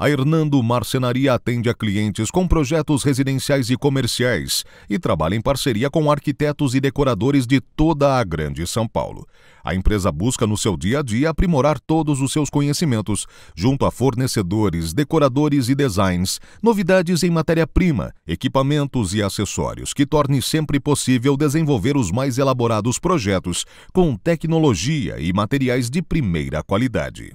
A Hernando Marcenaria atende a clientes com projetos residenciais e comerciais e trabalha em parceria com arquitetos e decoradores de toda a Grande São Paulo. A empresa busca no seu dia a dia aprimorar todos os seus conhecimentos junto a fornecedores, decoradores e designs, novidades em matéria-prima, equipamentos e acessórios que torne sempre possível desenvolver os mais elaborados projetos com tecnologia e materiais de primeira qualidade.